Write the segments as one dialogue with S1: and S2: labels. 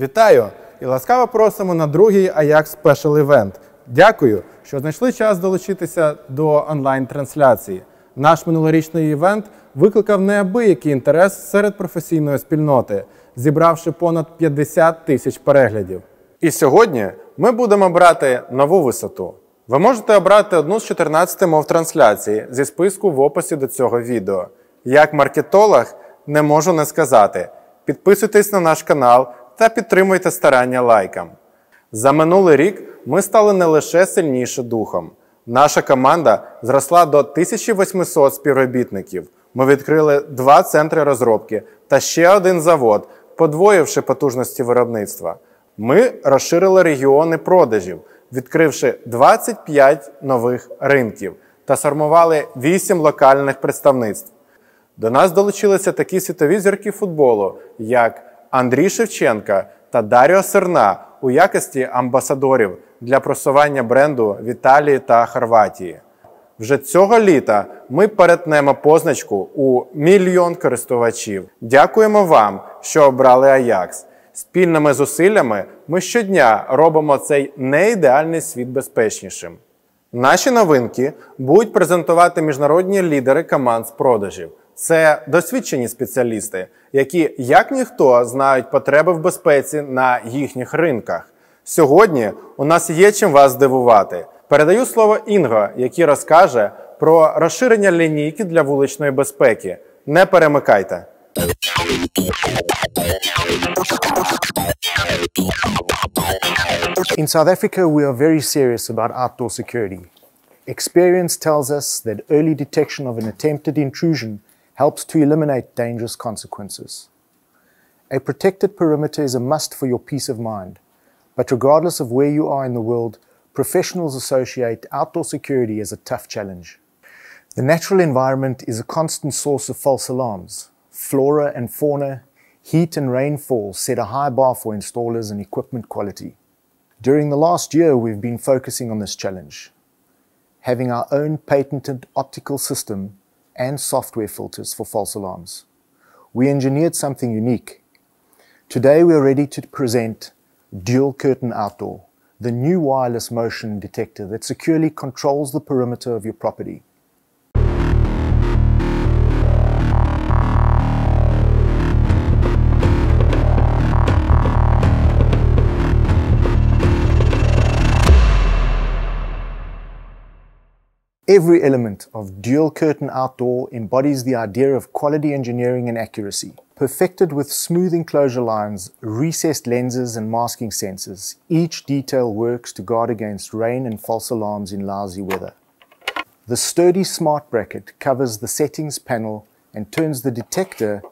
S1: Вітаю і ласкаво просимо на другий Ajax Special Event. Дякую, що знайшли час долучитися до онлайн-трансляції. Наш минулорічний івент викликав неабиякий інтерес серед професійної спільноти, зібравши понад 50 тисяч переглядів. І сьогодні ми будемо брати нову висоту. Ви можете обрати одну з 14 мов трансляції зі списку в описі до цього відео. Як маркетолог не можу не сказати. Підписуйтесь на наш канал та підтримуйте старання лайком. За минулий рік ми стали не лише сильніше духом. Наша команда зросла до 1800 співробітників. Ми відкрили два центри розробки та ще один завод, подвоївши потужності виробництва. Ми розширили регіони продажів, відкривши 25 нових ринків та сформували 8 локальних представництв. До нас долучилися такі світові зірки футболу, як Андрій Шевченка та Даріо Серна у якості амбасадорів для просування бренду в Італії та Хорватії. Вже цього літа ми перетнемо позначку у мільйон користувачів. Дякуємо вам, що обрали Аякс. Спільними зусиллями ми щодня робимо цей неідеальний світ безпечнішим. Наші новинки будуть презентувати міжнародні лідери команд з продажів. Це досвідчені спеціалісти, які як ніхто знають потреби в безпеці на їхніх ринках. Сьогодні у нас є чим вас здивувати. Передаю слово Інго, який розкаже про розширення лінійки для вуличної безпеки. Не перемикайте.
S2: In South Africa, we are very serious about outdoor security. Experience tells us that early detection of an attempted intrusion helps to eliminate dangerous consequences. A protected perimeter is a must for your peace of mind, but regardless of where you are in the world, professionals associate outdoor security as a tough challenge. The natural environment is a constant source of false alarms. Flora and fauna, heat and rainfall set a high bar for installers and equipment quality. During the last year, we've been focusing on this challenge. Having our own patented optical system and software filters for false alarms. We engineered something unique. Today we are ready to present Dual Curtain Outdoor, the new wireless motion detector that securely controls the perimeter of your property. Every element of dual curtain outdoor embodies the idea of quality engineering and accuracy. Perfected with smooth enclosure lines, recessed lenses and masking sensors, each detail works to guard against rain and false alarms in lousy weather. The sturdy smart bracket covers the settings panel and turns the detector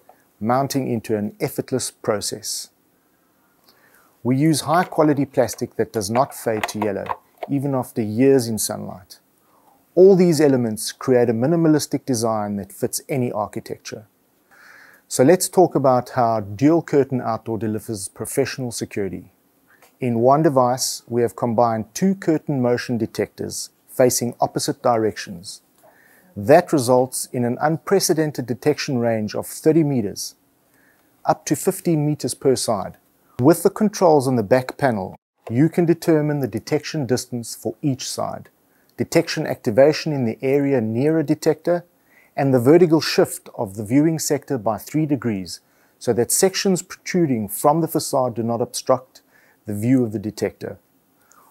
S2: mounting into an effortless process. We use high quality plastic that does not fade to yellow, even after years in sunlight. All these elements create a minimalistic design that fits any architecture. So let's talk about how Dual Curtain Outdoor delivers professional security. In one device, we have combined two curtain motion detectors facing opposite directions. That results in an unprecedented detection range of 30 meters, up to 15 meters per side. With the controls on the back panel, you can determine the detection distance for each side detection activation in the area near a detector, and the vertical shift of the viewing sector by 3 degrees so that sections protruding from the facade do not obstruct the view of the detector.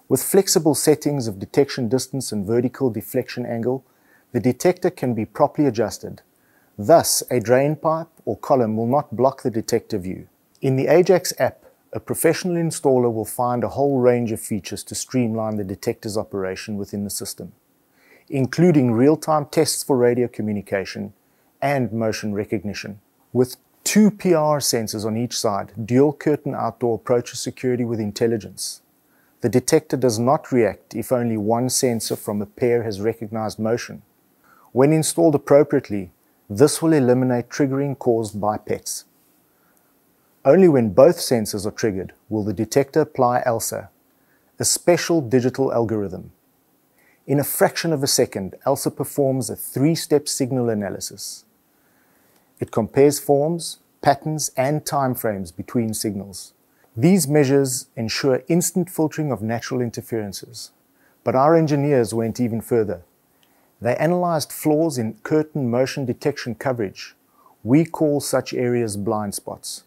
S2: With flexible settings of detection distance and vertical deflection angle, the detector can be properly adjusted. Thus, a drain pipe or column will not block the detector view. In the Ajax app, a professional installer will find a whole range of features to streamline the detector's operation within the system, including real-time tests for radio communication and motion recognition. With two PR sensors on each side, dual curtain outdoor approaches security with intelligence. The detector does not react if only one sensor from a pair has recognized motion. When installed appropriately, this will eliminate triggering caused by pets. Only when both sensors are triggered will the detector apply ELSA, a special digital algorithm. In a fraction of a second, ELSA performs a three-step signal analysis. It compares forms, patterns, and timeframes between signals. These measures ensure instant filtering of natural interferences. But our engineers went even further. They analyzed flaws in curtain motion detection coverage. We call such areas blind spots.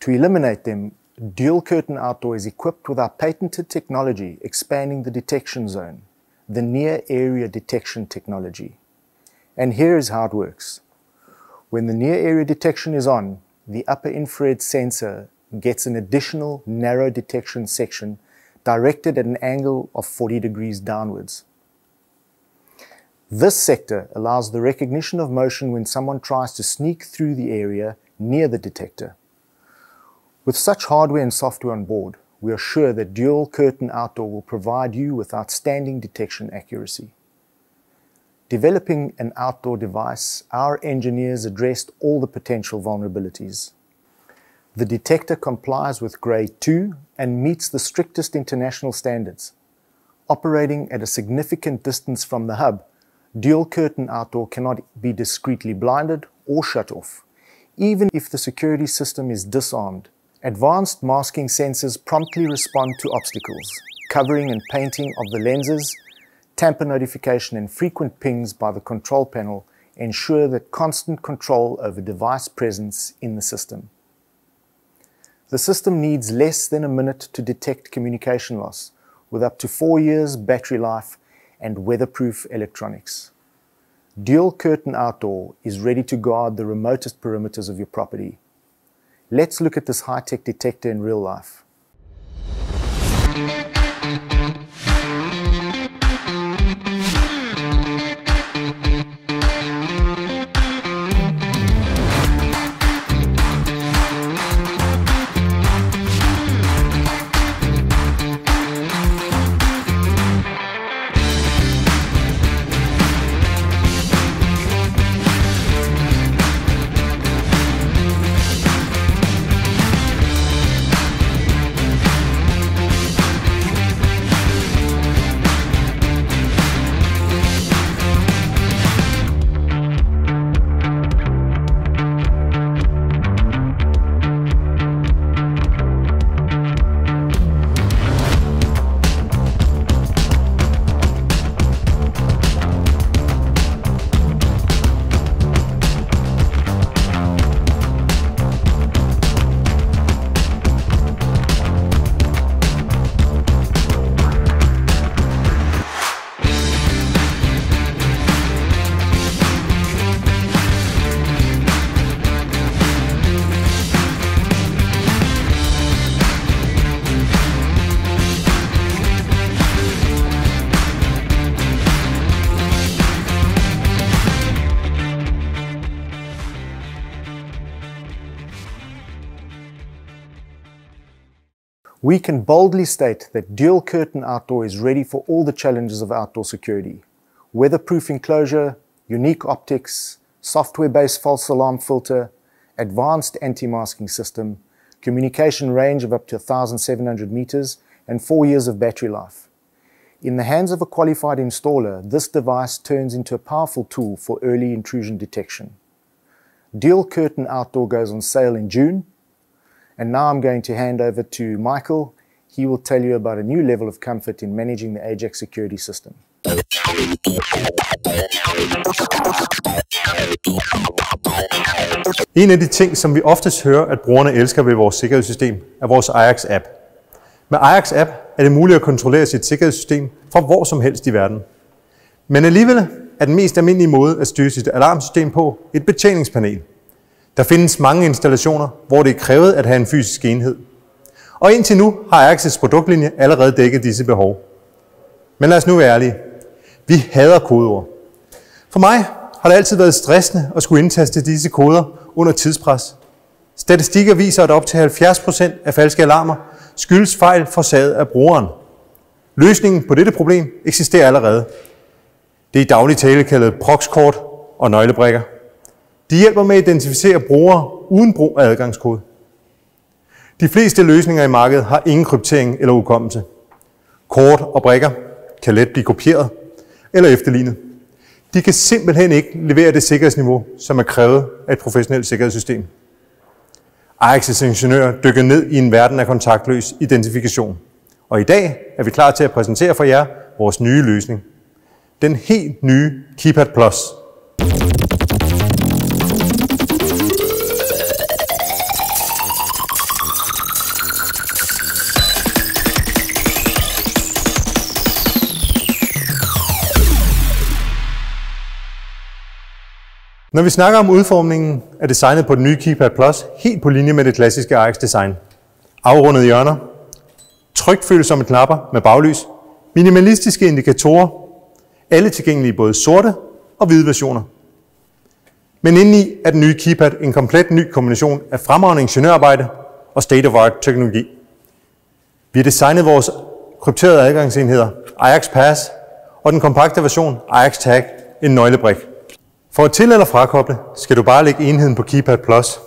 S2: To eliminate them, Dual Curtain Outdoor is equipped with our patented technology expanding the detection zone, the near area detection technology. And here is how it works. When the near area detection is on, the upper infrared sensor gets an additional narrow detection section directed at an angle of 40 degrees downwards. This sector allows the recognition of motion when someone tries to sneak through the area near the detector. With such hardware and software on board, we are sure that Dual Curtain Outdoor will provide you with outstanding detection accuracy. Developing an outdoor device, our engineers addressed all the potential vulnerabilities. The detector complies with Grade 2 and meets the strictest international standards. Operating at a significant distance from the hub, Dual Curtain Outdoor cannot be discreetly blinded or shut off, even if the security system is disarmed Advanced masking sensors promptly respond to obstacles, covering and painting of the lenses, tamper notification and frequent pings by the control panel ensure that constant control over device presence in the system. The system needs less than a minute to detect communication loss, with up to four years battery life and weatherproof electronics. Dual Curtain Outdoor is ready to guard the remotest perimeters of your property, Let's look at this high-tech detector in real life. we can boldly state that Dual Curtain Outdoor is ready for all the challenges of outdoor security. Weatherproof enclosure, unique optics, software-based false alarm filter, advanced anti-masking system, communication range of up to 1,700 meters, and four years of battery life. In the hands of a qualified installer, this device turns into a powerful tool for early intrusion detection. Dual Curtain Outdoor goes on sale in June And now I'm going to hand over to Michael. He will tell you about a new level of comfort in managing the Ajax security system.
S3: En af de ting, som vi oftest hører, at brugerne elsker ved vores sikkerhedssystem, er vores Ajax-app. Med Ajax-app er det muligt at kontrollere sit sikkerhedssystem fra hvor som helst i verden. Men alligevel er den mest almindelige måde at styre sit alarmsystem på et betjeningspanel – der findes mange installationer, hvor det er krævet at have en fysisk enhed. Og indtil nu har Axis produktlinje allerede dækket disse behov. Men lad os nu være ærlige. Vi hader kodeord. For mig har det altid været stressende at skulle indtaste disse koder under tidspres. Statistikker viser, at op til 70% af falske alarmer skyldes fejl forsaget af brugeren. Løsningen på dette problem eksisterer allerede. Det er i daglig tale kaldet proxkort og nøglebrikker. De hjælper med at identificere brugere uden brug af adgangskode. De fleste løsninger i markedet har ingen kryptering eller hukommelse. Kort og brikker kan let blive kopieret eller efterlignet. De kan simpelthen ikke levere det sikkerhedsniveau, som er krævet af et professionelt sikkerhedssystem. Ajax' ingeniører dykker ned i en verden af kontaktløs identifikation. Og i dag er vi klar til at præsentere for jer vores nye løsning. Den helt nye Keypad Plus – Når vi snakker om udformningen, er designet på den nye Keypad Plus helt på linje med det klassiske RX design. Afrundede hjørner, trykfølsomme knapper med baglys, minimalistiske indikatorer, alle tilgængelige både sorte og hvide versioner. Men indeni er den nye Keypad en komplet ny kombination af fremragende ingeniørarbejde og state-of-art teknologi. Vi har designet vores krypterede adgangsenheder Ajax Pass og den kompakte version Ajax Tag, en nøglebrik. For at til- eller frakoble, skal du bare lægge enheden på Keypad Plus.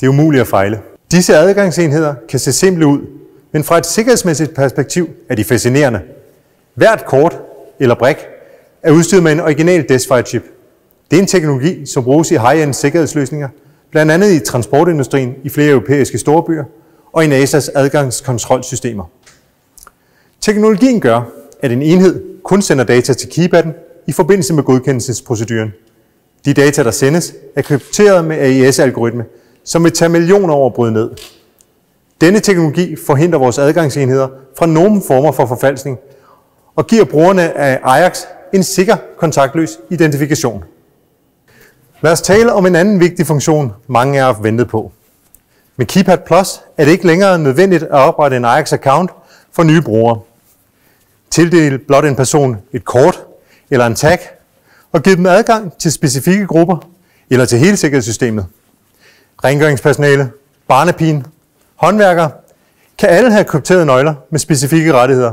S3: Det er umuligt at fejle. Disse adgangsenheder kan se simple ud, men fra et sikkerhedsmæssigt perspektiv er de fascinerende. Hvert kort eller brik er udstyret med en original Desfire-chip. Det er en teknologi, som bruges i high-end sikkerhedsløsninger, blandt andet i transportindustrien i flere europæiske storbyer og i NASA's adgangskontrolsystemer. Teknologien gør, at en enhed kun sender data til keypadden i forbindelse med godkendelsesproceduren. De data, der sendes, er krypteret med AES-algoritme, som vil tage millioner over at bryde ned. Denne teknologi forhindrer vores adgangsenheder fra nogen former for forfalskning og giver brugerne af Ajax en sikker kontaktløs identifikation. Lad os tale om en anden vigtig funktion, mange af jer har ventet på. Med Keypad Plus er det ikke længere nødvendigt at oprette en Ajax-account for nye brugere tildele blot en person et kort eller en tag og give dem adgang til specifikke grupper eller til hele sikkerhedssystemet. Rengøringspersonale, barnepigen, håndværkere kan alle have krypterede nøgler med specifikke rettigheder.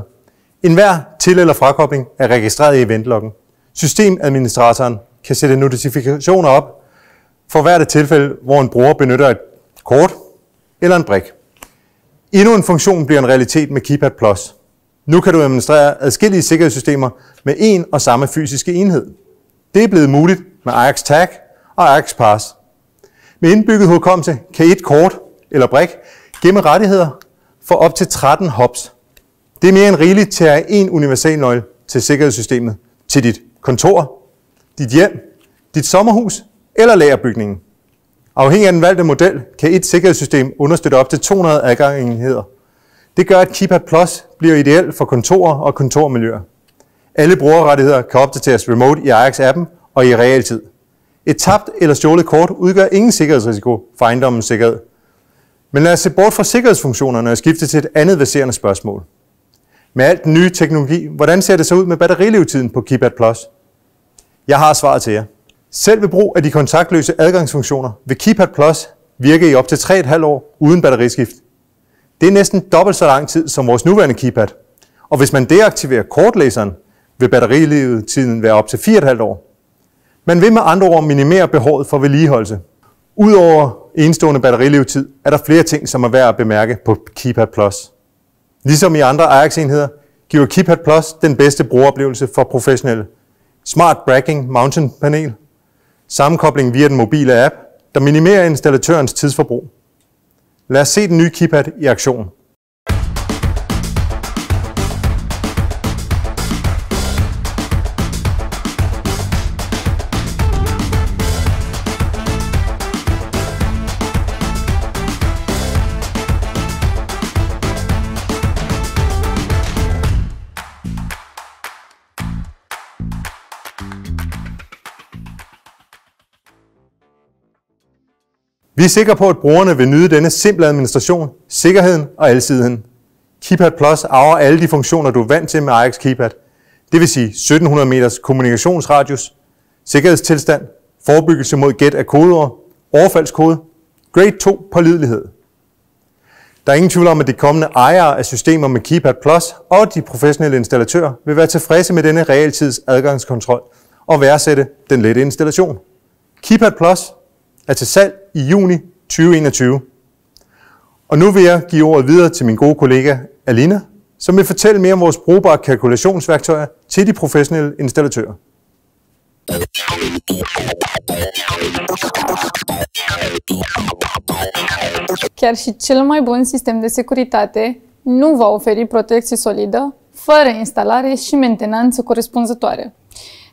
S3: En hver til- eller frakobling er registreret i eventloggen. Systemadministratoren kan sætte notifikationer op for hvert tilfælde, hvor en bruger benytter et kort eller en brik. Endnu en funktion bliver en realitet med Keypad Plus – nu kan du administrere adskillige sikkerhedssystemer med en og samme fysiske enhed. Det er blevet muligt med Ajax Tag og Ajax Pass. Med indbygget hukommelse kan et kort eller brik gemme rettigheder for op til 13 hops. Det er mere end rigeligt til at have en universalnøgle til sikkerhedssystemet, til dit kontor, dit hjem, dit sommerhus eller lagerbygningen. Afhængig af den valgte model kan et sikkerhedssystem understøtte op til 200 adgangsenheder det gør, at Keypad Plus bliver ideel for kontorer og kontormiljøer. Alle brugerrettigheder kan opdateres remote i Ajax-appen og i realtid. Et tabt eller stjålet kort udgør ingen sikkerhedsrisiko for ejendommens sikkerhed. Men lad os se bort fra sikkerhedsfunktionerne og skifte til et andet baserende spørgsmål. Med alt den nye teknologi, hvordan ser det så ud med batterilevetiden på Keypad Plus? Jeg har svaret til jer. Selv ved brug af de kontaktløse adgangsfunktioner vil Keypad Plus virke i op til 3,5 år uden batteriskift. Det er næsten dobbelt så lang tid som vores nuværende keypad. Og hvis man deaktiverer kortlæseren, vil batterilivet tiden være op til 4,5 år. Man vil med andre ord minimere behovet for vedligeholdelse. Udover enestående batterilevetid er der flere ting, som er værd at bemærke på Keypad Plus. Ligesom i andre Ajax-enheder giver Keypad Plus den bedste brugeroplevelse for professionelle. Smart Bracking Mountain Panel, sammenkobling via den mobile app, der minimerer installatørens tidsforbrug. Lad os se den nye keypad i aktion. Vi er sikre på, at brugerne vil nyde denne simple administration, sikkerheden og alsidigheden. Keypad Plus arver alle de funktioner, du er vant til med Ajax Keypad. Det vil sige 1700 meters kommunikationsradius, sikkerhedstilstand, forebyggelse mod gæt af koder, overfaldskode, grade 2 pålidelighed. Der er ingen tvivl om, at de kommende ejere af systemer med Keypad Plus og de professionelle installatører vil være tilfredse med denne realtids adgangskontrol og værdsætte den lette installation. Keypad Plus er til salg i juni 2021. Og nu vil jeg give ordet videre til min gode kollega Alina, som vil fortælle mere om vores brugbare kalkulationsværktøjer til de professionelle installatører.
S4: Chiar și cel mai bun sistem de securitate nu va oferi protecție solidă fără instalare și mentenanță corespunzătoare.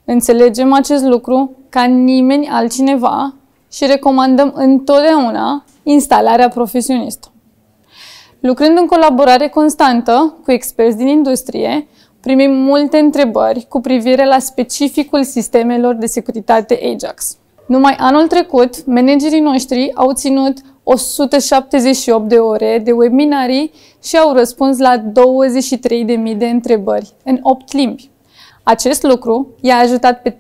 S4: Înțelegem acest lucru ca nimeni altcineva și recomandăm întotdeauna instalarea profesionistă. Lucrând în colaborare constantă cu experți din industrie, primim multe întrebări cu privire la specificul sistemelor de securitate Ajax. Numai anul trecut, managerii noștri au ținut 178 de ore de webinarii și au răspuns la 23.000 de întrebări în 8 limbi. Acest lucru i-a ajutat pe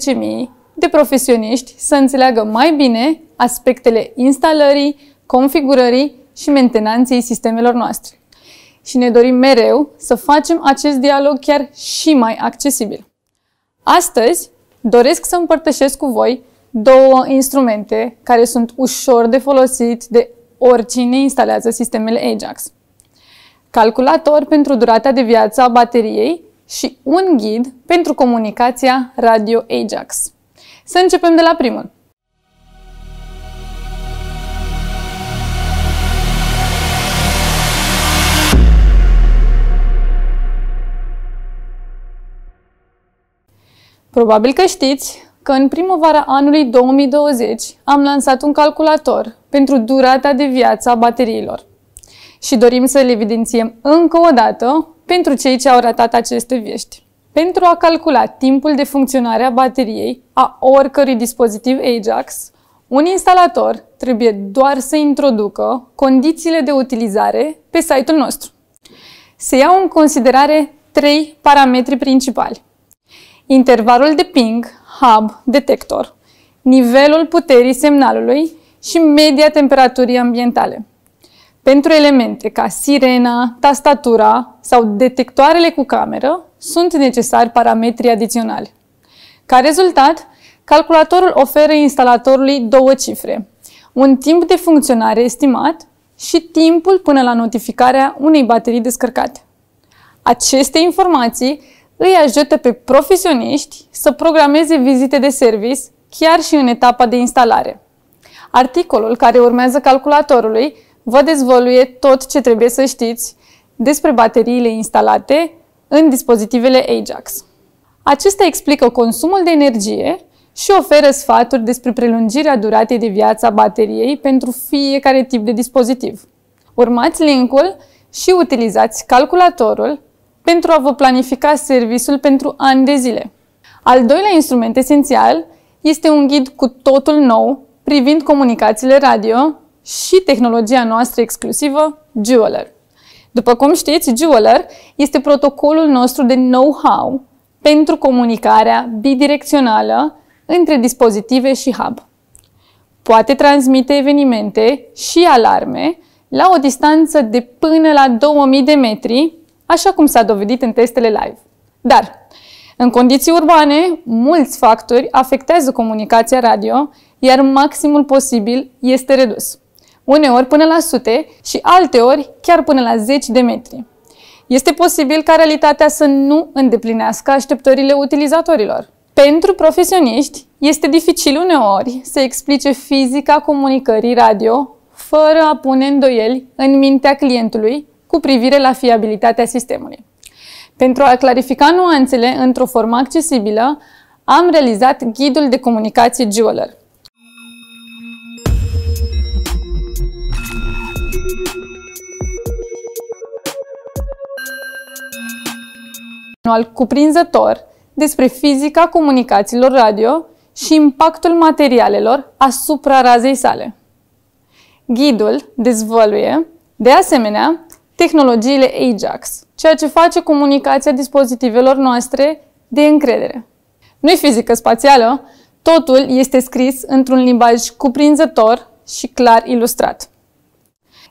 S4: 13.000 de profesioniști să înțeleagă mai bine aspectele instalării, configurării și mentenanței sistemelor noastre. Și ne dorim mereu să facem acest dialog chiar și mai accesibil. Astăzi doresc să împărtășesc cu voi două instrumente care sunt ușor de folosit de oricine instalează sistemele Ajax. Calculator pentru durata de viață a bateriei și un ghid pentru comunicația radio Ajax. Să începem de la primul. Probabil că știți că în primăvara anului 2020 am lansat un calculator pentru durata de viață a bateriilor. Și dorim să-l evidențiem încă o dată pentru cei ce au ratat aceste vești. Pentru a calcula timpul de funcționare a bateriei a oricărui dispozitiv Ajax, un instalator trebuie doar să introducă condițiile de utilizare pe site-ul nostru. Se iau în considerare trei parametri principali. Intervalul de ping, hub, detector, nivelul puterii semnalului și media temperaturii ambientale. Pentru elemente ca sirena, tastatura sau detectoarele cu cameră, sunt necesari parametri adiționali. Ca rezultat, calculatorul oferă instalatorului două cifre, un timp de funcționare estimat și timpul până la notificarea unei baterii descărcate. Aceste informații îi ajută pe profesioniști să programeze vizite de service chiar și în etapa de instalare. Articolul care urmează calculatorului vă dezvăluie tot ce trebuie să știți despre bateriile instalate în dispozitivele Ajax. Acesta explică consumul de energie și oferă sfaturi despre prelungirea duratei de viață a bateriei pentru fiecare tip de dispozitiv. Urmați linkul și utilizați calculatorul pentru a vă planifica serviciul pentru ani de zile. Al doilea instrument esențial este un ghid cu totul nou privind comunicațiile radio și tehnologia noastră exclusivă, Jeweler. După cum știți, Jeweler este protocolul nostru de know-how pentru comunicarea bidirecțională între dispozitive și hub. Poate transmite evenimente și alarme la o distanță de până la 2000 de metri, așa cum s-a dovedit în testele live. Dar, în condiții urbane, mulți factori afectează comunicația radio, iar maximul posibil este redus uneori până la sute și alteori chiar până la zeci de metri. Este posibil ca realitatea să nu îndeplinească așteptările utilizatorilor. Pentru profesioniști, este dificil uneori să explice fizica comunicării radio fără a pune îndoieli în mintea clientului cu privire la fiabilitatea sistemului. Pentru a clarifica nuanțele într-o formă accesibilă, am realizat ghidul de comunicație Jeweler – manual cuprinzător despre fizica comunicațiilor radio și impactul materialelor asupra razei sale. Ghidul dezvăluie, de asemenea, tehnologiile Ajax, ceea ce face comunicația dispozitivelor noastre de încredere. Nu-i fizică spațială, totul este scris într-un limbaj cuprinzător și clar ilustrat.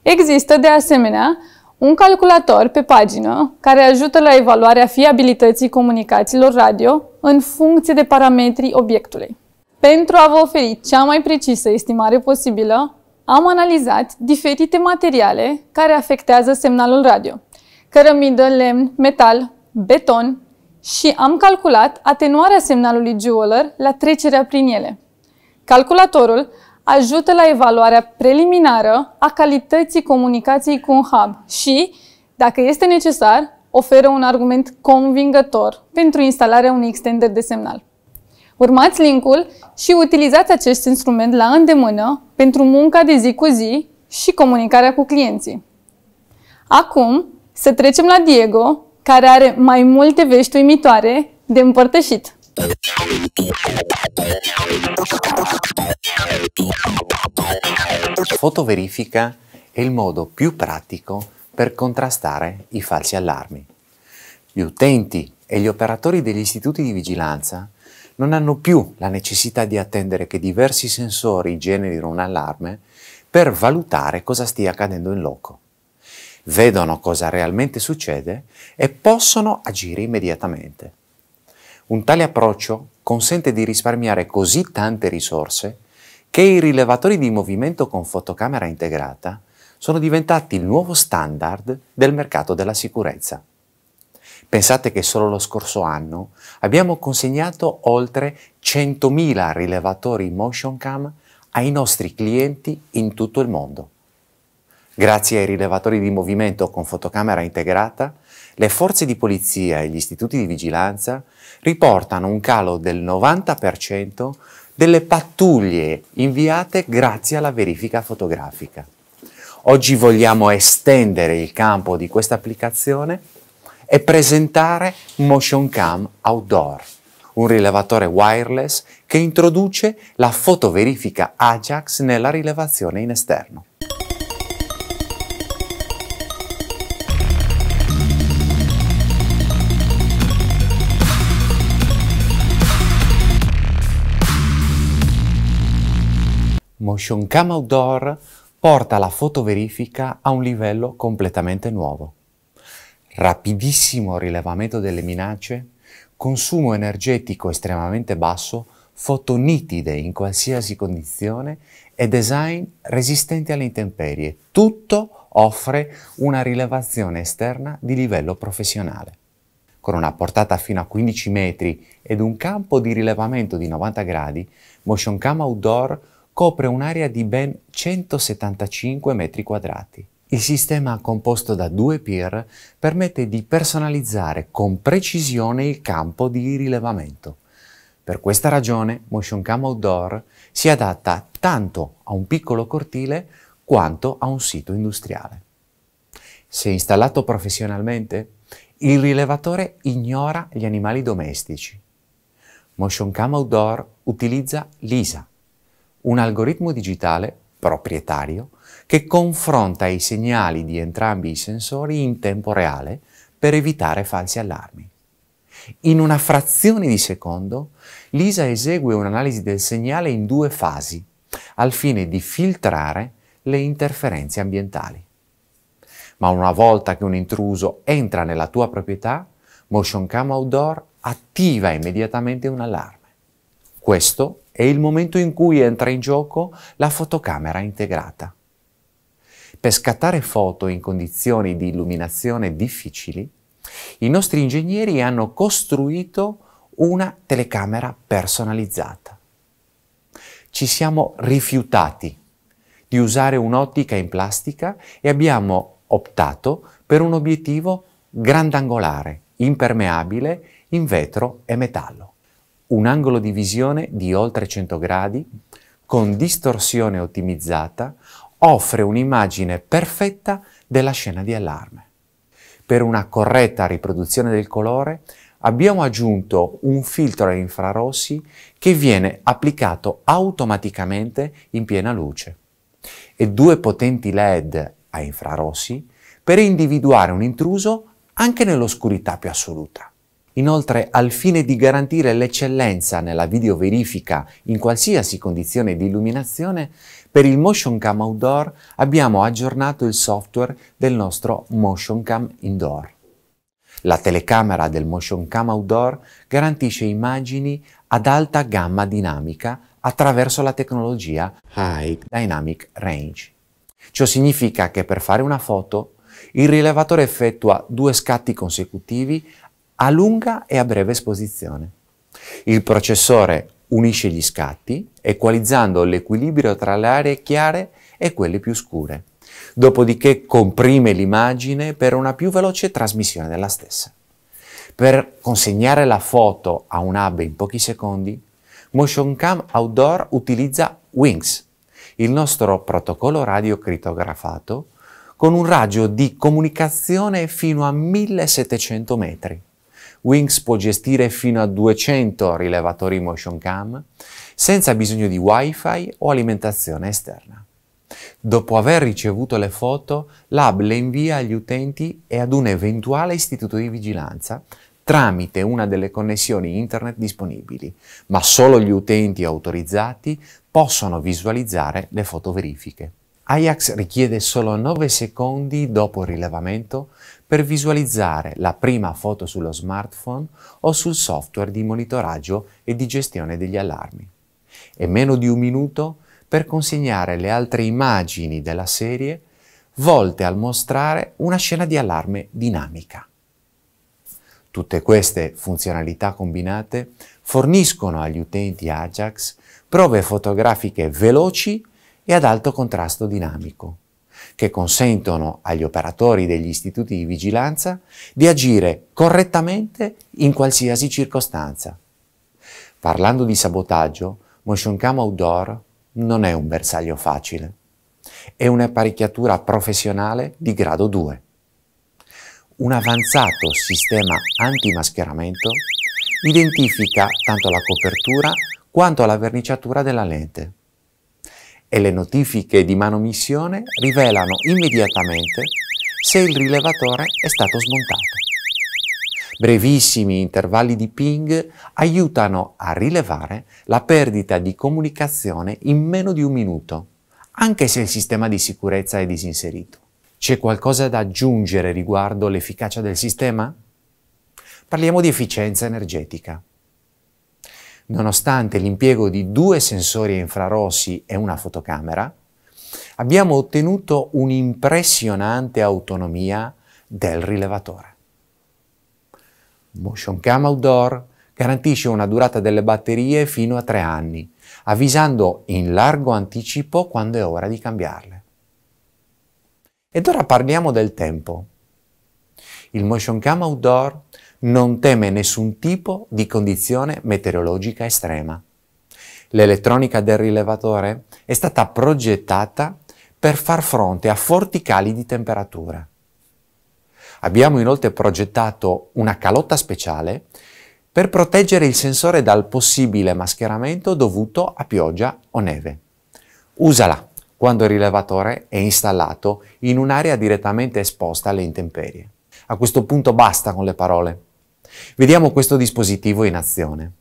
S4: Există, de asemenea, un calculator pe pagină care ajută la evaluarea fiabilității comunicațiilor radio în funcție de parametrii obiectului. Pentru a vă oferi cea mai precisă estimare posibilă, am analizat diferite materiale care afectează semnalul radio. Cărămidă, lemn, metal, beton și am calculat atenuarea semnalului Jeweler la trecerea prin ele. Calculatorul ajută la evaluarea preliminară a calității comunicației cu un hub și, dacă este necesar, oferă un argument convingător pentru instalarea unui extender de semnal. Urmați linkul și utilizați acest instrument la îndemână pentru munca de zi cu zi și comunicarea cu clienții. Acum să trecem la Diego, care are mai multe vești uimitoare de împărtășit.
S5: Fotoverifica è il modo più pratico per contrastare i falsi allarmi. Gli utenti e gli operatori degli istituti di vigilanza non hanno più la necessità di attendere che diversi sensori generino un allarme per valutare cosa stia accadendo in loco. Vedono cosa realmente succede e possono agire immediatamente. Un tale approccio consente di risparmiare così tante risorse che i rilevatori di movimento con fotocamera integrata sono diventati il nuovo standard del mercato della sicurezza. Pensate che solo lo scorso anno abbiamo consegnato oltre 100.000 rilevatori motion cam ai nostri clienti in tutto il mondo. Grazie ai rilevatori di movimento con fotocamera integrata, le forze di polizia e gli istituti di vigilanza riportano un calo del 90% delle pattuglie inviate grazie alla verifica fotografica. Oggi vogliamo estendere il campo di questa applicazione e presentare Motion Cam Outdoor, un rilevatore wireless che introduce la fotoverifica Ajax nella rilevazione in esterno. Motion Cam Outdoor porta la fotoverifica a un livello completamente nuovo. Rapidissimo rilevamento delle minacce, consumo energetico estremamente basso, foto nitide in qualsiasi condizione e design resistenti alle intemperie. Tutto offre una rilevazione esterna di livello professionale. Con una portata fino a 15 metri ed un campo di rilevamento di 90 gradi, Motion Cam Outdoor copre un'area di ben 175 metri quadrati. Il sistema composto da due pier permette di personalizzare con precisione il campo di rilevamento. Per questa ragione Motion Cam Outdoor si adatta tanto a un piccolo cortile quanto a un sito industriale. Se installato professionalmente, il rilevatore ignora gli animali domestici. Motion Cam Outdoor utilizza l'ISA, un algoritmo digitale proprietario che confronta i segnali di entrambi i sensori in tempo reale per evitare falsi allarmi. In una frazione di secondo, l'ISA esegue un'analisi del segnale in due fasi, al fine di filtrare le interferenze ambientali. Ma una volta che un intruso entra nella tua proprietà, Motion Cam Outdoor attiva immediatamente un allarme. Questo è il momento in cui entra in gioco la fotocamera integrata. Per scattare foto in condizioni di illuminazione difficili, i nostri ingegneri hanno costruito una telecamera personalizzata. Ci siamo rifiutati di usare un'ottica in plastica e abbiamo optato per un obiettivo grandangolare, impermeabile, in vetro e metallo un angolo di visione di oltre 100 gradi con distorsione ottimizzata offre un'immagine perfetta della scena di allarme. Per una corretta riproduzione del colore abbiamo aggiunto un filtro a infrarossi che viene applicato automaticamente in piena luce e due potenti LED a infrarossi per individuare un intruso anche nell'oscurità più assoluta. Inoltre, al fine di garantire l'eccellenza nella videoverifica in qualsiasi condizione di illuminazione, per il Motion Cam Outdoor abbiamo aggiornato il software del nostro Motion Cam Indoor. La telecamera del Motion Cam Outdoor garantisce immagini ad alta gamma dinamica attraverso la tecnologia High Dynamic Range. Ciò significa che per fare una foto il rilevatore effettua due scatti consecutivi a lunga e a breve esposizione. Il processore unisce gli scatti, equalizzando l'equilibrio tra le aree chiare e quelle più scure. Dopodiché comprime l'immagine per una più veloce trasmissione della stessa. Per consegnare la foto a un hub in pochi secondi, Motion Cam Outdoor utilizza Wings, il nostro protocollo radio criptografato, con un raggio di comunicazione fino a 1700 metri. Wings può gestire fino a 200 rilevatori motion cam senza bisogno di wifi o alimentazione esterna. Dopo aver ricevuto le foto, l'hub le invia agli utenti e ad un eventuale istituto di vigilanza tramite una delle connessioni internet disponibili, ma solo gli utenti autorizzati possono visualizzare le fotoverifiche. Ajax richiede solo 9 secondi dopo il rilevamento per visualizzare la prima foto sullo smartphone o sul software di monitoraggio e di gestione degli allarmi e meno di un minuto per consegnare le altre immagini della serie volte al mostrare una scena di allarme dinamica. Tutte queste funzionalità combinate forniscono agli utenti Ajax prove fotografiche veloci e ad alto contrasto dinamico che consentono agli operatori degli istituti di vigilanza di agire correttamente in qualsiasi circostanza. Parlando di sabotaggio, Motion Cam Outdoor non è un bersaglio facile. È un'apparecchiatura professionale di grado 2. Un avanzato sistema antimascheramento identifica tanto la copertura quanto la verniciatura della lente e le notifiche di manomissione rivelano immediatamente se il rilevatore è stato smontato. Brevissimi intervalli di ping aiutano a rilevare la perdita di comunicazione in meno di un minuto, anche se il sistema di sicurezza è disinserito. C'è qualcosa da aggiungere riguardo l'efficacia del sistema? Parliamo di efficienza energetica nonostante l'impiego di due sensori infrarossi e una fotocamera, abbiamo ottenuto un'impressionante autonomia del rilevatore. Motion Cam Outdoor garantisce una durata delle batterie fino a tre anni, avvisando in largo anticipo quando è ora di cambiarle. Ed ora parliamo del tempo. Il Motion Cam Outdoor non teme nessun tipo di condizione meteorologica estrema. L'elettronica del rilevatore è stata progettata per far fronte a forti cali di temperatura. Abbiamo inoltre progettato una calotta speciale per proteggere il sensore dal possibile mascheramento dovuto a pioggia o neve. Usala quando il rilevatore è installato in un'area direttamente esposta alle intemperie. A questo punto basta con le parole. Vediamo questo dispositivo in azione.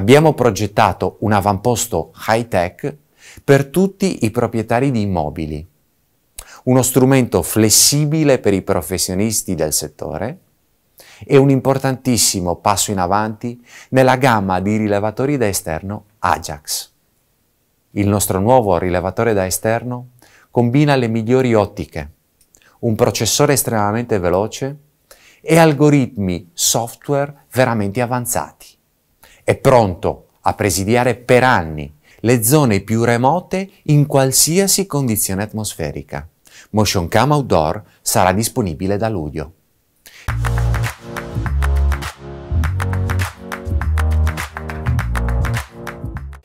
S5: abbiamo progettato un avamposto high-tech per tutti i proprietari di immobili, uno strumento flessibile per i professionisti del settore e un importantissimo passo in avanti nella gamma di rilevatori da esterno Ajax. Il nostro nuovo rilevatore da esterno combina le migliori ottiche, un processore estremamente veloce e algoritmi software veramente avanzati è pronto a presidiare per anni le zone più remote in qualsiasi condizione atmosferica. Motion Cam Outdoor sarà disponibile da luglio.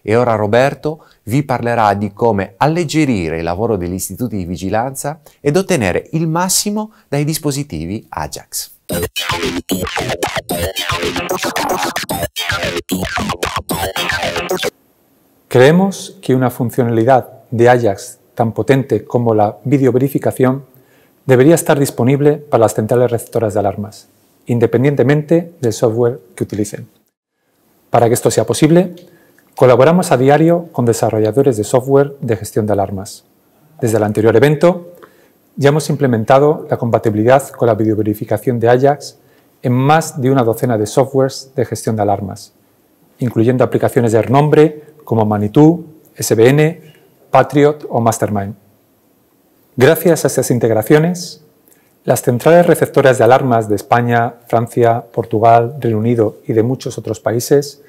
S5: E ora Roberto vi parlerà di come alleggerire il lavoro degli istituti di vigilanza ed ottenere il massimo dai dispositivos Ajax.
S6: Creemos que una funcionalidad de Ajax tan potente como la videoverificación debería estar disponible para las centrales receptoras de alarmas, independientemente del software que utilicen. Para que esto sea posible, Colaboramos a diario con desarrolladores de software de gestión de alarmas. Desde el anterior evento, ya hemos implementado la compatibilidad con la videoverificación de Ajax en más de una docena de softwares de gestión de alarmas, incluyendo aplicaciones de renombre como Manitou, SBN, Patriot o Mastermind. Gracias a estas integraciones, las centrales receptoras de alarmas de España, Francia, Portugal, Reino Unido y de muchos otros países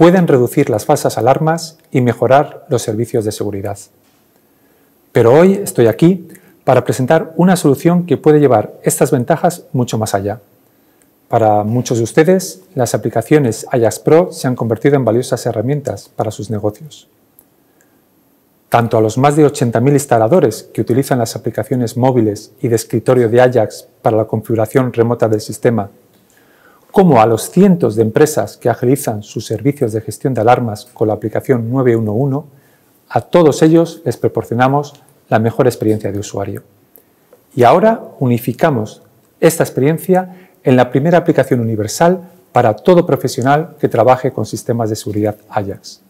S6: pueden reducir las falsas alarmas y mejorar los servicios de seguridad. Pero hoy estoy aquí para presentar una solución que puede llevar estas ventajas mucho más allá. Para muchos de ustedes, las aplicaciones Ajax Pro se han convertido en valiosas herramientas para sus negocios. Tanto a los más de 80.000 instaladores que utilizan las aplicaciones móviles y de escritorio de Ajax para la configuración remota del sistema como a los cientos de empresas que agilizan sus servicios de gestión de alarmas con la aplicación 911, a todos ellos les proporcionamos la mejor experiencia de usuario. Y ahora unificamos esta experiencia en la primera aplicación universal para todo profesional que trabaje con sistemas de seguridad Ajax.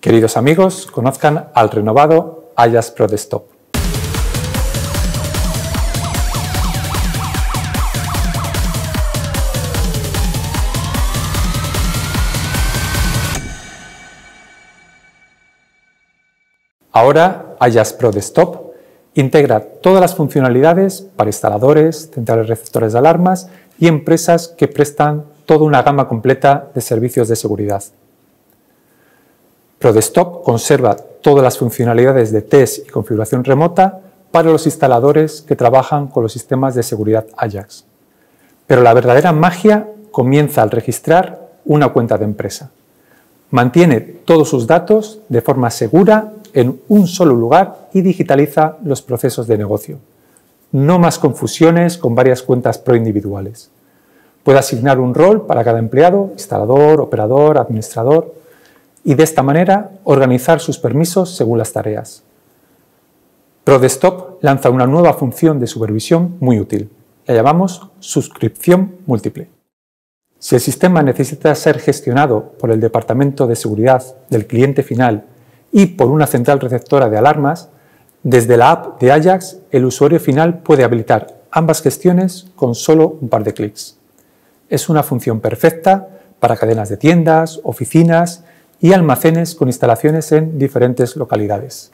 S6: Queridos amigos, conozcan al renovado Ajax Pro Desktop. Ahora, AJAX Pro Desktop integra todas las funcionalidades para instaladores, centrales receptores de alarmas y empresas que prestan toda una gama completa de servicios de seguridad. Desktop conserva todas las funcionalidades de test y configuración remota para los instaladores que trabajan con los sistemas de seguridad Ajax. Pero la verdadera magia comienza al registrar una cuenta de empresa. Mantiene todos sus datos de forma segura en un solo lugar y digitaliza los procesos de negocio. No más confusiones con varias cuentas pro individuales. Puede asignar un rol para cada empleado, instalador, operador, administrador, y de esta manera organizar sus permisos según las tareas. ProDestop lanza una nueva función de supervisión muy útil. La llamamos suscripción múltiple. Si el sistema necesita ser gestionado por el Departamento de Seguridad del cliente final y por una central receptora de alarmas, desde la app de Ajax el usuario final puede habilitar ambas gestiones con solo un par de clics. Es una función perfecta para cadenas de tiendas, oficinas y almacenes con instalaciones en diferentes localidades.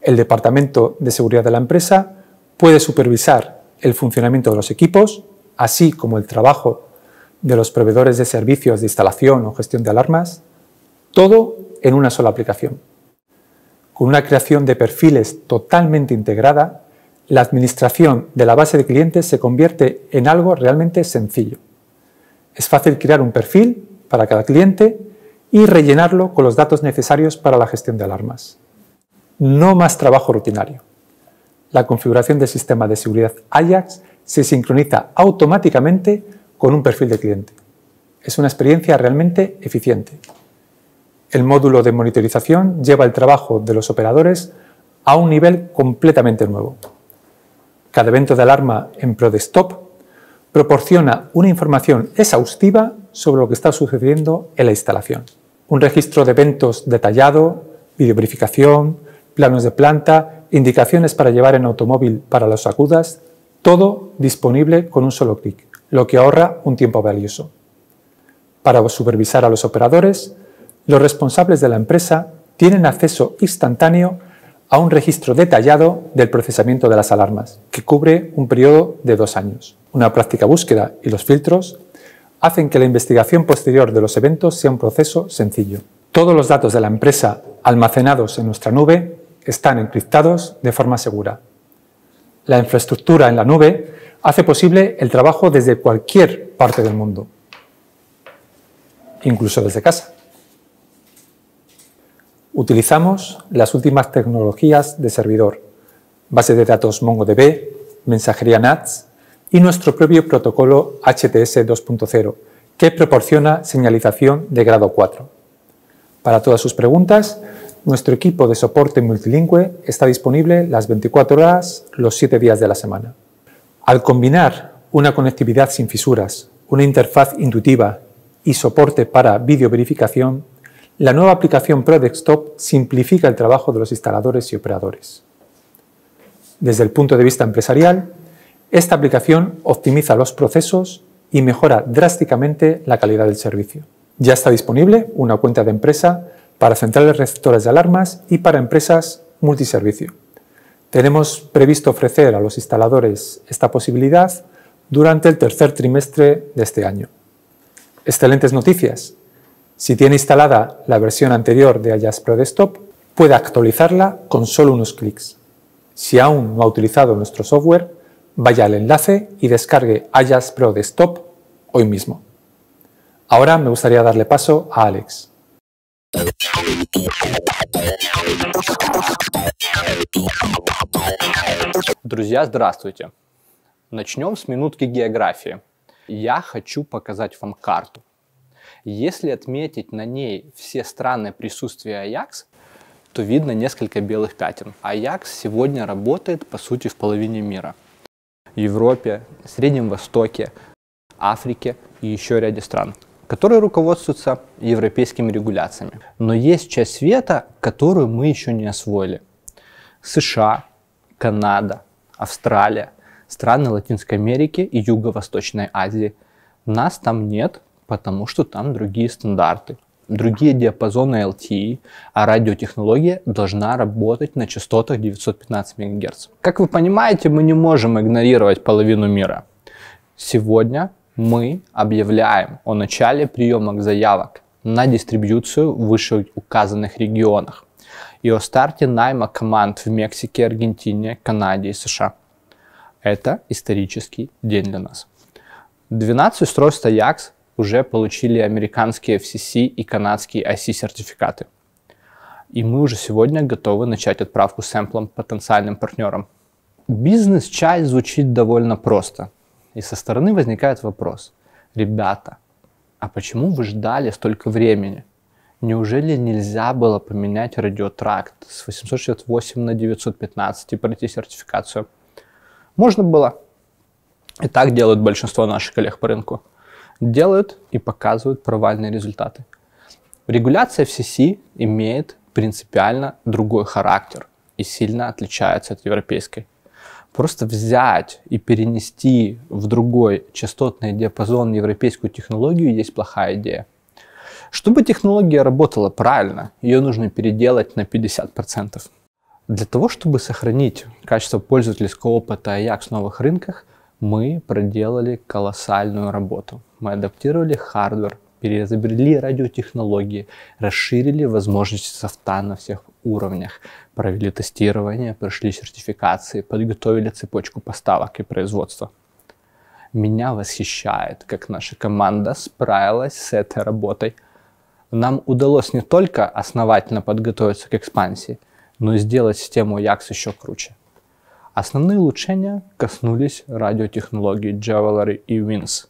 S6: El Departamento de Seguridad de la empresa puede supervisar el funcionamiento de los equipos, así como el trabajo de los proveedores de servicios de instalación o gestión de alarmas, todo en una sola aplicación. Con una creación de perfiles totalmente integrada, la administración de la base de clientes se convierte en algo realmente sencillo. Es fácil crear un perfil para cada cliente y rellenarlo con los datos necesarios para la gestión de alarmas. No más trabajo rutinario. La configuración del sistema de seguridad Ajax se sincroniza automáticamente con un perfil de cliente. Es una experiencia realmente eficiente. El módulo de monitorización lleva el trabajo de los operadores a un nivel completamente nuevo. Cada evento de alarma en ProDestop proporciona una información exhaustiva sobre lo que está sucediendo en la instalación. Un registro de eventos detallado, videoverificación, planos de planta, indicaciones para llevar en automóvil para los acudas, todo disponible con un solo clic, lo que ahorra un tiempo valioso. Para supervisar a los operadores, los responsables de la empresa tienen acceso instantáneo a un registro detallado del procesamiento de las alarmas, que cubre un periodo de dos años. Una práctica búsqueda y los filtros hacen que la investigación posterior de los eventos sea un proceso sencillo. Todos los datos de la empresa almacenados en nuestra nube están encriptados de forma segura. La infraestructura en la nube hace posible el trabajo desde cualquier parte del mundo, incluso desde casa. Utilizamos las últimas tecnologías de servidor, base de datos MongoDB, mensajería NATS y nuestro propio protocolo HTS 2.0, que proporciona señalización de grado 4. Para todas sus preguntas, nuestro equipo de soporte multilingüe está disponible las 24 horas, los 7 días de la semana. Al combinar una conectividad sin fisuras, una interfaz intuitiva y soporte para videoverificación, la nueva aplicación Pro Desktop simplifica el trabajo de los instaladores y operadores. Desde el punto de vista empresarial, esta aplicación optimiza los procesos y mejora drásticamente la calidad del servicio. Ya está disponible una cuenta de empresa para centrales receptores de alarmas y para empresas multiservicio. Tenemos previsto ofrecer a los instaladores esta posibilidad durante el tercer trimestre de este año. Excelentes noticias. Si tiene instalada la versión anterior de IaaS Pro Desktop, puede actualizarla con solo unos clics. Si aún no ha utilizado nuestro software, vaya al enlace y descargue IaaS Pro Desktop hoy mismo. Ahora me gustaría darle paso a Alex.
S7: Друзья, здравствуйте! с минутки географии. Я хочу показать вам Если отметить на ней все страны присутствия Аякс, то видно несколько белых пятен. Аякс сегодня работает, по сути, в половине мира. Европе, Среднем Востоке, Африке и еще ряде стран, которые руководствуются европейскими регуляциями. Но есть часть света, которую мы еще не освоили. США, Канада, Австралия, страны Латинской Америки и Юго-Восточной Азии. Нас там нет, Потому что там другие стандарты, другие диапазоны LTE, а радиотехнология должна работать на частотах 915 МГц. Как вы понимаете, мы не можем игнорировать половину мира. Сегодня мы объявляем о начале приемок заявок на дистрибьюцию в вышеуказанных регионах и о старте найма команд в Мексике, Аргентине, Канаде и США. Это исторический день для нас. 12 устройств AJAX уже получили американские FCC и канадские IC сертификаты. И мы уже сегодня готовы начать отправку сэмплом потенциальным партнерам. Бизнес-часть звучит довольно просто. И со стороны возникает вопрос. Ребята, а почему вы ждали столько времени? Неужели нельзя было поменять радиотракт с 868 на 915 и пройти сертификацию? Можно было. И так делают большинство наших коллег по рынку делают и показывают провальные результаты. Регуляция FCC имеет принципиально другой характер и сильно отличается от европейской. Просто взять и перенести в другой частотный диапазон европейскую технологию есть плохая идея. Чтобы технология работала правильно, ее нужно переделать на 50%. Для того, чтобы сохранить качество пользовательского опыта Ajax в новых рынках – мы проделали колоссальную работу. Мы адаптировали хардвер, переизобрели радиотехнологии, расширили возможности софта на всех уровнях, провели тестирование, прошли сертификации, подготовили цепочку поставок и производства. Меня восхищает, как наша команда справилась с этой работой. Нам удалось не только основательно подготовиться к экспансии, но и сделать систему Якс еще круче. Основные улучшения коснулись радиотехнологий Javelry и WINS.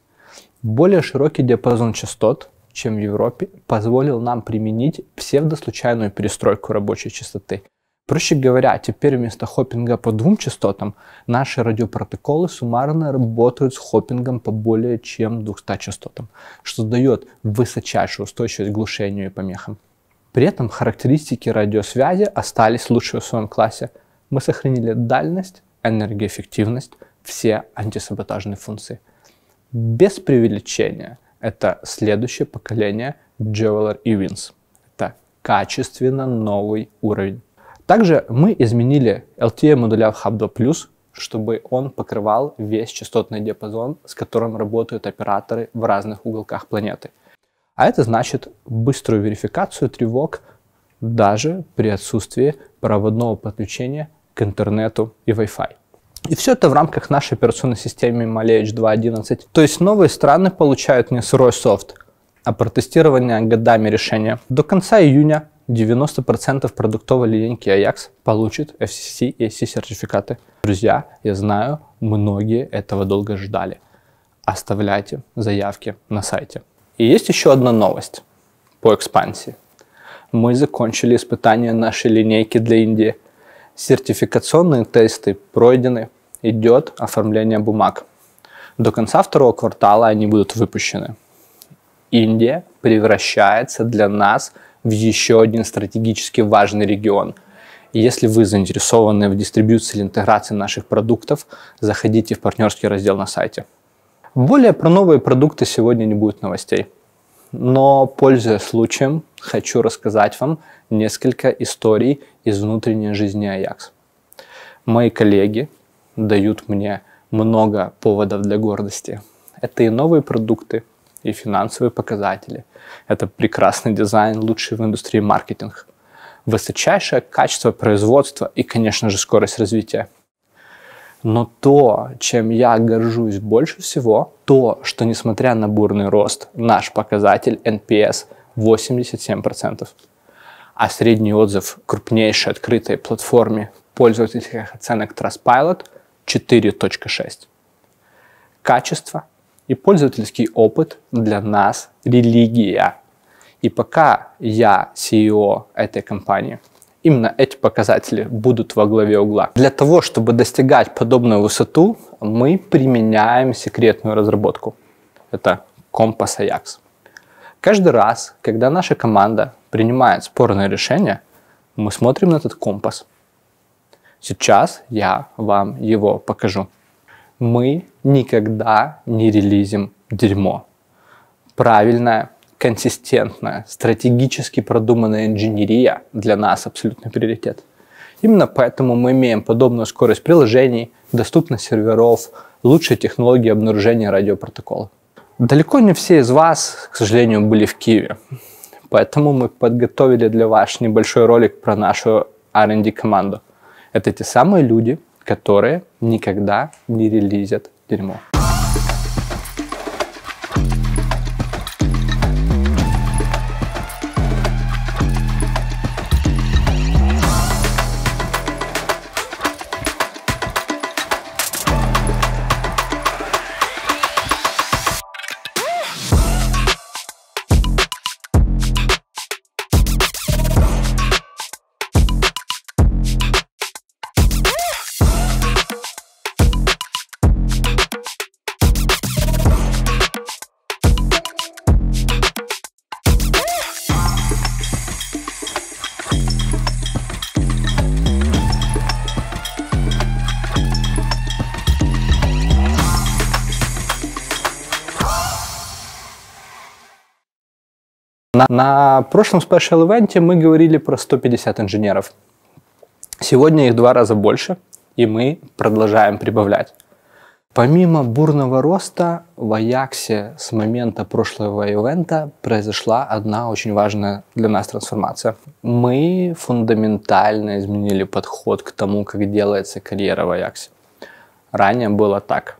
S7: Более широкий диапазон частот, чем в Европе, позволил нам применить псевдослучайную перестройку рабочей частоты. Проще говоря, теперь вместо хоппинга по двум частотам наши радиопротоколы суммарно работают с хоппингом по более чем 200 частотам, что дает высочайшую устойчивость к глушению и помехам. При этом характеристики радиосвязи остались лучшими в своем классе – мы сохранили дальность, энергоэффективность, все антисаботажные функции. Без преувеличения это следующее поколение Jeweler и Это качественно новый уровень. Также мы изменили LTE в Hub 2 Plus, чтобы он покрывал весь частотный диапазон, с которым работают операторы в разных уголках планеты. А это значит быструю верификацию тревог даже при отсутствии проводного подключения к интернету и Wi-Fi. И все это в рамках нашей операционной системы Malevich 2.11. То есть новые страны получают не сырой софт, а протестирование годами решения. До конца июня 90% продуктовой линейки Ajax получит FCC и ACC сертификаты. Друзья, я знаю, многие этого долго ждали. Оставляйте заявки на сайте. И есть еще одна новость по экспансии. Мы закончили испытание нашей линейки для Индии – Сертификационные тесты пройдены, идет оформление бумаг. До конца второго квартала они будут выпущены. Индия превращается для нас в еще один стратегически важный регион. если вы заинтересованы в дистрибьюции или интеграции наших продуктов, заходите в партнерский раздел на сайте. Более про новые продукты сегодня не будет новостей. Но, пользуясь случаем, хочу рассказать вам несколько историй из внутренней жизни Аякс. Мои коллеги дают мне много поводов для гордости. Это и новые продукты, и финансовые показатели. Это прекрасный дизайн, лучший в индустрии маркетинг, высочайшее качество производства и, конечно же, скорость развития. Но то, чем я горжусь больше всего, то, что несмотря на бурный рост, наш показатель NPS 87% а средний отзыв крупнейшей открытой платформе пользовательских оценок Trustpilot 4.6. Качество и пользовательский опыт для нас – религия. И пока я CEO этой компании, именно эти показатели будут во главе угла. Для того, чтобы достигать подобную высоту, мы применяем секретную разработку. Это Compass Ajax. Каждый раз, когда наша команда принимает спорное решение, мы смотрим на этот компас. Сейчас я вам его покажу. Мы никогда не релизим дерьмо. Правильная, консистентная, стратегически продуманная инженерия для нас абсолютный приоритет. Именно поэтому мы имеем подобную скорость приложений, доступность серверов, лучшие технологии обнаружения радиопротокола. Далеко не все из вас, к сожалению, были в Киеве. Поэтому мы подготовили для вас небольшой ролик про нашу R&D команду. Это те самые люди, которые никогда не релизят дерьмо. На, на прошлом Special Event мы говорили про 150 инженеров. Сегодня их два раза больше, и мы продолжаем прибавлять. Помимо бурного роста, в Аяксе с момента прошлого ивента произошла одна очень важная для нас трансформация. Мы фундаментально изменили подход к тому, как делается карьера в Аяксе. Ранее было так.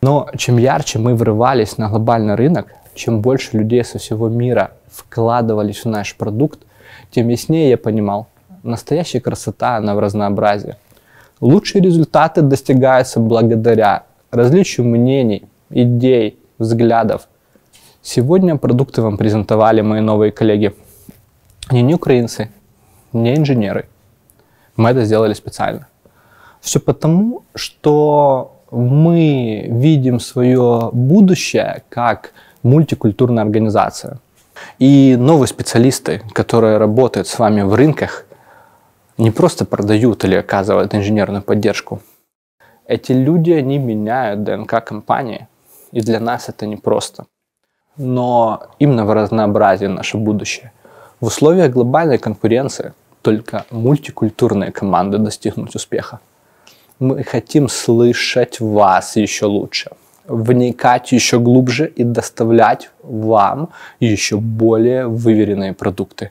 S7: Но чем ярче мы врывались на глобальный рынок, чем больше людей со всего мира вкладывались в наш продукт, тем яснее я понимал, настоящая красота, она в разнообразии. Лучшие результаты достигаются благодаря различию мнений, идей, взглядов. Сегодня продукты вам презентовали мои новые коллеги. Они не украинцы, не инженеры. Мы это сделали специально. Все потому, что мы видим свое будущее как мультикультурная организация. И новые специалисты, которые работают с вами в рынках, не просто продают или оказывают инженерную поддержку. Эти люди, они меняют ДНК компании, и для нас это непросто. Но именно в разнообразии наше будущее. В условиях глобальной конкуренции только мультикультурные команды достигнут успеха. Мы хотим слышать вас еще лучше вникать еще глубже и доставлять вам еще более выверенные продукты.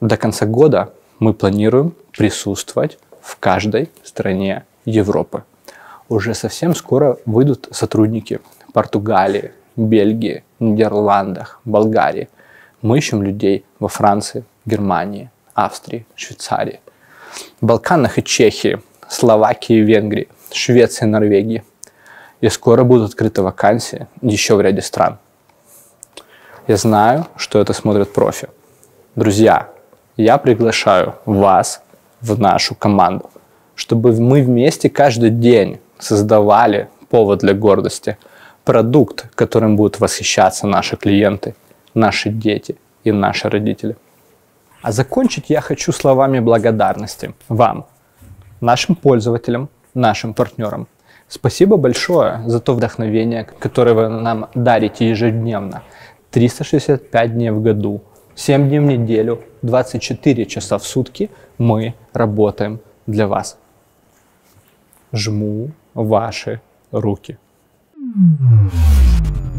S7: До конца года мы планируем присутствовать в каждой стране Европы. Уже совсем скоро выйдут сотрудники Португалии, Бельгии, Нидерландах, Болгарии. Мы ищем людей во Франции, Германии, Австрии, Швейцарии, Балканах и Чехии, Словакии, Венгрии, Швеции, Норвегии – и скоро будут открыты вакансии еще в ряде стран. Я знаю, что это смотрят профи. Друзья, я приглашаю вас в нашу команду, чтобы мы вместе каждый день создавали повод для гордости, продукт, которым будут восхищаться наши клиенты, наши дети и наши родители. А закончить я хочу словами благодарности вам, нашим пользователям, нашим партнерам, Спасибо большое за то вдохновение, которое вы нам дарите ежедневно. 365 дней в году, 7 дней в неделю, 24 часа в сутки мы работаем для вас. Жму ваши руки.
S6: Mm-hmm.